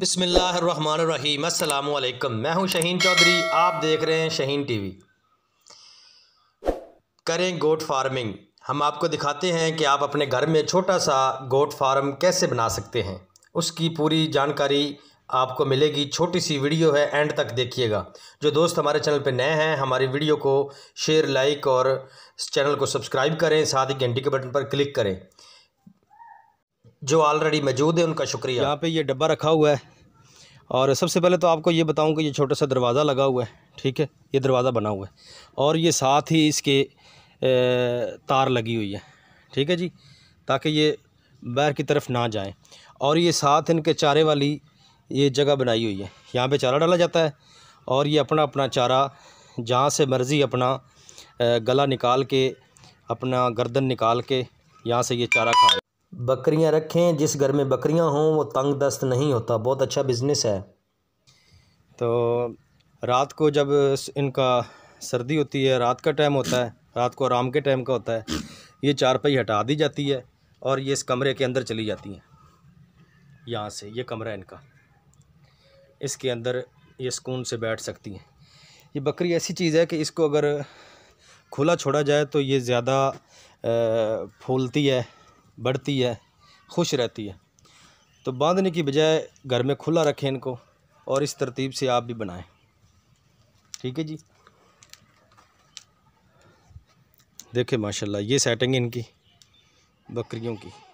बिसमीम अल्लाम मैं हूं शहीन चौधरी आप देख रहे हैं शहीन टीवी करें गोट फार्मिंग हम आपको दिखाते हैं कि आप अपने घर में छोटा सा गोट फार्म कैसे बना सकते हैं उसकी पूरी जानकारी आपको मिलेगी छोटी सी वीडियो है एंड तक देखिएगा जो दोस्त हमारे चैनल पर नए हैं हमारी वीडियो को शेयर लाइक और चैनल को सब्सक्राइब करें साथ ही घंटी के बटन पर क्लिक करें जो ऑलरेडी मौजूद है उनका शुक्रिया यहाँ पे ये डब्बा रखा हुआ है और सबसे पहले तो आपको ये बताऊं कि ये छोटा सा दरवाज़ा लगा हुआ है ठीक है ये दरवाज़ा बना हुआ है और ये साथ ही इसके तार लगी हुई है ठीक है जी ताकि ये बाहर की तरफ ना जाए और ये साथ इनके चारे वाली ये जगह बनाई हुई है यहाँ पे चारा डाला जाता है और ये अपना अपना चारा जहाँ से मर्ज़ी अपना गला निकाल के अपना गर्दन निकाल के यहाँ से ये चारा खाए बकरियां रखें जिस घर में बकरियां हों वो तंग दस्त नहीं होता बहुत अच्छा बिज़नेस है तो रात को जब इनका सर्दी होती है रात का टाइम होता है रात को आराम के टाइम का होता है ये चारपाई हटा दी जाती है और ये इस कमरे के अंदर चली जाती हैं यहाँ से ये कमरा इनका इसके अंदर ये सुकून से बैठ सकती हैं ये बकरी ऐसी चीज़ है कि इसको अगर खुला छोड़ा जाए तो ये ज़्यादा फूलती है बढ़ती है खुश रहती है तो बांधने की बजाय घर में खुला रखें इनको और इस तरतीब से आप भी बनाएं ठीक है जी देखें माशाल्लाह ये सेटिंग इनकी बकरियों की